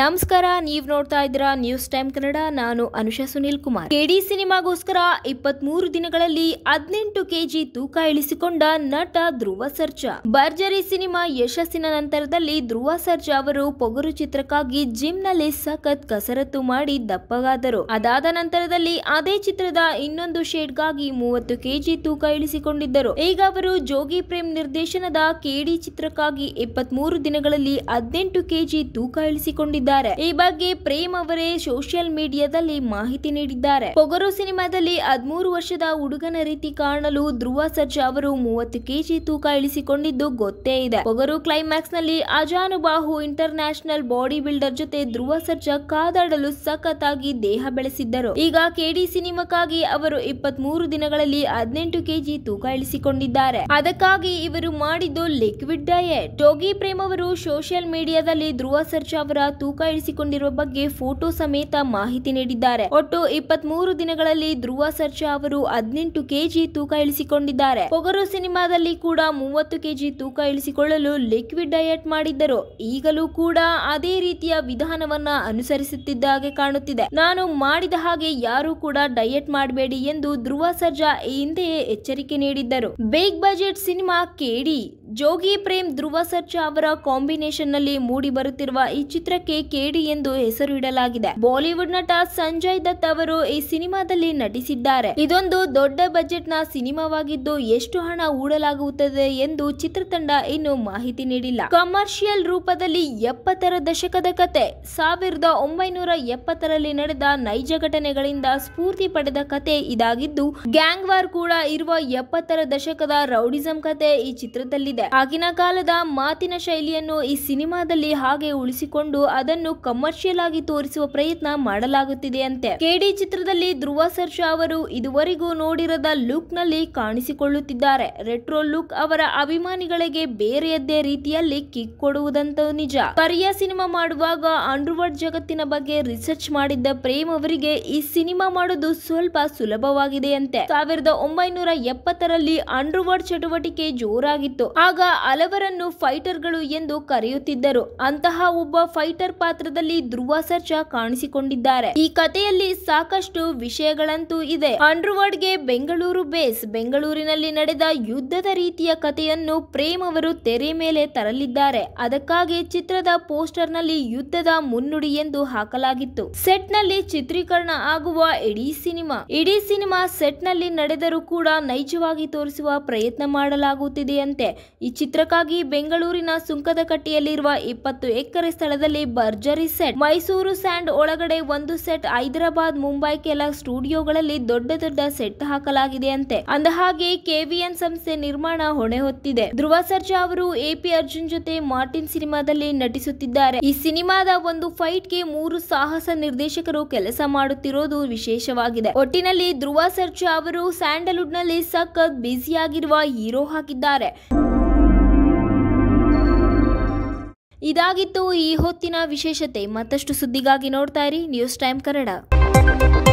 ನಮಸ್ಕಾರ ನೀವು ನೋಡ್ತಾ ಇದ್ದೀರಾ ನ್ಯೂಸ್ ಟೈಮ್ ಕನ್ನಡ ನಾನು ಅನುಷಾ ಸುನೀಲ್ ಕುಮಾರ್ ಕೆಡಿ ಸಿನಿಮಾಗೋಸ್ಕರ ಇಪ್ಪತ್ಮೂರು ಮೂರು ದಿನಗಳಲ್ಲಿ ಹದಿನೆಂಟು ಕೆಜಿ ತೂಕ ಇಳಿಸಿಕೊಂಡ ನಟ ಧ್ರುವ ಸರ್ಜಾ ಭರ್ಜರಿ ಸಿನಿಮಾ ಯಶಸ್ಸಿನ ನಂತರದಲ್ಲಿ ಧ್ರುವ ಸರ್ಜಾ ಅವರು ಪೊಗರು ಚಿತ್ರಕ್ಕಾಗಿ ಜಿಮ್ ನಲ್ಲಿ ಸಖತ್ ಕಸರತ್ತು ಮಾಡಿ ದಪ್ಪಗಾದರು ಅದಾದ ನಂತರದಲ್ಲಿ ಅದೇ ಚಿತ್ರದ ಇನ್ನೊಂದು ಶೇಡ್ಗಾಗಿ ಮೂವತ್ತು ಕೆಜಿ ತೂಕ ಇಳಿಸಿಕೊಂಡಿದ್ದರು ಈಗ ಅವರು ಜೋಗಿ ಪ್ರೇಮ್ ನಿರ್ದೇಶನದ ಕೆಡಿ ಚಿತ್ರಕ್ಕಾಗಿ ಇಪ್ಪತ್ಮೂರು ದಿನಗಳಲ್ಲಿ ಹದಿನೆಂಟು ಕೆಜಿ ತೂಕ ಇಳಿಸಿಕೊಂಡಿದ್ದರು ಮಾಡಿಕೊಂಡಿದ್ದಾರೆ ಈ ಬಗ್ಗೆ ಪ್ರೇಮ್ ಅವರೇ ಸೋಷಿಯಲ್ ಮೀಡಿಯಾದಲ್ಲಿ ಮಾಹಿತಿ ನೀಡಿದ್ದಾರೆ ಪೊಗರು ಸಿನಿಮಾದಲ್ಲಿ ಹದಿಮೂರು ವರ್ಷದ ಹುಡುಗನ ರೀತಿ ಕಾಣಲು ಧ್ರುವ ಸರ್ಜಾ ಅವರು ಮೂವತ್ತು ಕೆಜಿ ತೂಕ ಇಳಿಸಿಕೊಂಡಿದ್ದು ಗೊತ್ತೇ ಇದೆ ಪೊಗರು ಕ್ಲೈಮ್ಯಾಕ್ಸ್ ನಲ್ಲಿ ಅಜಾನುಬಾಹು ಇಂಟರ್ ನ್ಯಾಷನಲ್ ಬಾಡಿ ಬಿಲ್ಡರ್ ಜೊತೆ ಧ್ರುವ ಸರ್ಜಾ ಕಾದಾಡಲು ಸಖತ್ತಾಗಿ ದೇಹ ಬೆಳೆಸಿದ್ದರು ಈಗ ಕೆಡಿ ಸಿನಿಮಾಕ್ಕಾಗಿ ಅವರು ಇಪ್ಪತ್ತ್ ಮೂರು ದಿನಗಳಲ್ಲಿ ಹದಿನೆಂಟು ಕೆಜಿ ತೂಕ ಇಳಿಸಿಕೊಂಡಿದ್ದಾರೆ ಅದಕ್ಕಾಗಿ ಇವರು ಮಾಡಿದ್ದು ಲಿಕ್ವಿಡ್ ಡಯೆಟ್ ಟೋಗಿ ಪ್ರೇಮ್ ಅವರು ಸೋಷಿಯಲ್ ಮೀಡಿಯಾದಲ್ಲಿ ಧ್ರುವ ಸರ್ಜಾ ಅವರ ತೂಕ ತೂಕ ಇಳಿಸಿಕೊಂಡಿರುವ ಬಗ್ಗೆ ಫೋಟೋ ಸಮೇತ ಮಾಹಿತಿ ನೀಡಿದ್ದಾರೆ ಒಟ್ಟು ಇಪ್ಪತ್ತ್ ದಿನಗಳಲ್ಲಿ ಧ್ರುವ ಸರ್ಜಾ ಅವರು ಹದಿನೆಂಟು ಕೆಜಿ ತೂಕ ಇಳಿಸಿಕೊಂಡಿದ್ದಾರೆ ಪೊಗರು ಸಿನಿಮಾದಲ್ಲಿ ಕೂಡ ಮೂವತ್ತು ಕೆಜಿ ತೂಕ ಇಳಿಸಿಕೊಳ್ಳಲು ಲಿಕ್ವಿಡ್ ಡಯಟ್ ಮಾಡಿದ್ದರು ಈಗಲೂ ಕೂಡ ಅದೇ ರೀತಿಯ ವಿಧಾನವನ್ನ ಅನುಸರಿಸುತ್ತಿದ್ದ ಹಾಗೆ ಕಾಣುತ್ತಿದೆ ನಾನು ಮಾಡಿದ ಹಾಗೆ ಯಾರು ಕೂಡ ಡಯಟ್ ಮಾಡಬೇಡಿ ಎಂದು ಧ್ರುವ ಸರ್ಜಾ ಹಿಂದೆಯೇ ಎಚ್ಚರಿಕೆ ನೀಡಿದ್ದರು ಬಿಗ್ ಬಜೆಟ್ ಸಿನಿಮಾ ಕೇಡಿ ಜೋಗಿ ಪ್ರೇಮ್ ಧ್ರುವ ಸರ್ಜಾ ಅವರ ಕಾಂಬಿನೇಷನ್ ನಲ್ಲಿ ಮೂಡಿ ಬರುತ್ತಿರುವ ಈ ಚಿತ್ರಕ್ಕೆ ಕೇಡಿ ಎಂದು ಹೆಸರು ಇಡಲಾಗಿದೆ ಬಾಲಿವುಡ್ ನಟ ಸಂಜಯ್ ದತ್ ಅವರು ಈ ಸಿನಿಮಾದಲ್ಲಿ ನಟಿಸಿದ್ದಾರೆ ಇದೊಂದು ದೊಡ್ಡ ಬಜೆಟ್ ನ ಸಿನಿಮಾವಾಗಿದ್ದು ಎಷ್ಟು ಹಣ ಹೂಡಲಾಗುತ್ತದೆ ಎಂದು ಚಿತ್ರತಂಡ ಇನ್ನು ಮಾಹಿತಿ ನೀಡಿಲ್ಲ ಕಮರ್ಷಿಯಲ್ ರೂಪದಲ್ಲಿ ಎಪ್ಪತ್ತರ ದಶಕದ ಕತೆ ಸಾವಿರದ ಒಂಬೈನೂರ ಎಪ್ಪತ್ತರಲ್ಲಿ ನಡೆದ ನೈಜ ಘಟನೆಗಳಿಂದ ಸ್ಫೂರ್ತಿ ಪಡೆದ ಕತೆ ಇದಾಗಿದ್ದು ಗ್ಯಾಂಗ್ ವಾರ್ ಕೂಡ ಇರುವ ಎಪ್ಪತ್ತರ ದಶಕದ ರೌಡಿಸಂ ಕತೆ ಈ ಚಿತ್ರದಲ್ಲಿದೆ ಆಗಿನ ಕಾಲದ ಮಾತಿನ ಶೈಲಿಯನ್ನು ಈ ಸಿನಿಮಾದಲ್ಲಿ ಹಾಗೆ ಉಳಿಸಿಕೊಂಡು ಅದನ್ನು ಕಮರ್ಷಿಯಲ್ ಆಗಿ ತೋರಿಸುವ ಪ್ರಯತ್ನ ಮಾಡಲಾಗುತ್ತಿದೆ ಅಂತೆ ಕೆಡಿ ಚಿತ್ರದಲ್ಲಿ ಧ್ರುವ ಸರ್ಜಾ ಅವರು ಇದುವರೆಗೂ ನೋಡಿರದ ಲುಕ್ ನಲ್ಲಿ ಕಾಣಿಸಿಕೊಳ್ಳುತ್ತಿದ್ದಾರೆ ರೆಟ್ರೋ ಲುಕ್ ಅವರ ಅಭಿಮಾನಿಗಳಿಗೆ ಬೇರೆಯದ್ದೇ ರೀತಿಯಲ್ಲಿ ಕಿಕ್ ಕೊಡುವುದಂತೂ ನಿಜ ಪರ್ಯ ಸಿನಿಮಾ ಮಾಡುವಾಗ ಅಂಡರ್ವರ್ಡ್ ಜಗತ್ತಿನ ಬಗ್ಗೆ ರಿಸರ್ಚ್ ಮಾಡಿದ್ದ ಪ್ರೇಮ್ ಅವರಿಗೆ ಈ ಸಿನಿಮಾ ಮಾಡೋದು ಸ್ವಲ್ಪ ಸುಲಭವಾಗಿದೆಯಂತೆ ಸಾವಿರದ ಒಂಬೈನೂರ ಎಪ್ಪತ್ತರಲ್ಲಿ ಅಂಡರ್ವರ್ಡ್ ಚಟುವಟಿಕೆ ಜೋರಾಗಿತ್ತು ಆಗ ಹಲವರನ್ನು ಫೈಟರ್ಗಳು ಎಂದು ಕರೆಯುತ್ತಿದ್ದರು ಅಂತಹ ಒಬ್ಬ ಫೈಟರ್ ಪಾತ್ರದಲ್ಲಿ ಧ್ರುವ ಸರ್ಜಾ ಕಾಣಿಸಿಕೊಂಡಿದ್ದಾರೆ ಈ ಕಥೆಯಲ್ಲಿ ಸಾಕಷ್ಟು ವಿಷಯಗಳಂತೂ ಇದೆ ಗೆ ಬೆಂಗಳೂರು ಬೇಸ್ ಬೆಂಗಳೂರಿನಲ್ಲಿ ನಡೆದ ಯುದ್ಧದ ರೀತಿಯ ಕಥೆಯನ್ನು ಪ್ರೇಮ್ ಅವರು ತೆರೆ ಮೇಲೆ ತರಲಿದ್ದಾರೆ ಅದಕ್ಕಾಗಿ ಚಿತ್ರದ ಪೋಸ್ಟರ್ನಲ್ಲಿ ಯುದ್ಧದ ಮುನ್ನುಡಿ ಎಂದು ಹಾಕಲಾಗಿತ್ತು ಸೆಟ್ನಲ್ಲಿ ಚಿತ್ರೀಕರಣ ಆಗುವ ಇಡೀ ಸಿನಿಮಾ ಇಡೀ ಸಿನಿಮಾ ಸೆಟ್ನಲ್ಲಿ ನಡೆದರೂ ಕೂಡ ನೈಜವಾಗಿ ತೋರಿಸುವ ಪ್ರಯತ್ನ ಮಾಡಲಾಗುತ್ತಿದೆಯಂತೆ ಈ ಚಿತ್ರಕ್ಕಾಗಿ ಬೆಂಗಳೂರಿನ ಸುಂಕದ ಕಟ್ಟೆಯಲ್ಲಿರುವ ಇಪ್ಪತ್ತು ಎಕರೆ ಸ್ಥಳದಲ್ಲಿ ಭರ್ಜರಿ ಸೆಟ್ ಮೈಸೂರು ಸ್ಯಾಂಡ್ ಒಳಗಡೆ ಒಂದು ಸೆಟ್ ಹೈದರಾಬಾದ್ ಮುಂಬೈ ಕೆಲ ಸ್ಟುಡಿಯೋಗಳಲ್ಲಿ ದೊಡ್ಡ ದೊಡ್ಡ ಸೆಟ್ ಹಾಕಲಾಗಿದೆ ಅಂತೆ ಅಂದಹಾಗೆ ಕೆವಿಎನ್ ಸಂಸ್ಥೆ ನಿರ್ಮಾಣ ಹೊಣೆ ಹೊತ್ತಿದೆ ಧ್ರುವ ಸರ್ಜಾ ಅವರು ಎಪಿ ಅರ್ಜುನ್ ಜೊತೆ ಮಾರ್ಟಿನ್ ಸಿನಿಮಾದಲ್ಲಿ ನಟಿಸುತ್ತಿದ್ದಾರೆ ಈ ಸಿನಿಮಾದ ಒಂದು ಫೈಟ್ ಗೆ ಮೂರು ಸಾಹಸ ನಿರ್ದೇಶಕರು ಕೆಲಸ ಮಾಡುತ್ತಿರುವುದು ವಿಶೇಷವಾಗಿದೆ ಒಟ್ಟಿನಲ್ಲಿ ಧ್ರುವ ಸರ್ಜಾ ಅವರು ಸ್ಯಾಂಡಲ್ವುಡ್ ನಲ್ಲಿ ಸಖತ್ ಬ್ಯುಸಿಯಾಗಿರುವ ಹೀರೋ ಹಾಕಿದ್ದಾರೆ ಇದಾಗಿತ್ತು ಈ ಹೊತ್ತಿನ ವಿಶೇಷತೆ ಮತ್ತಷ್ಟು ಸುದ್ದಿಗಾಗಿ ನೋಡ್ತಾ ಇರಿ ನ್ಯೂಸ್ ಟೈಮ್ ಕನ್ನಡ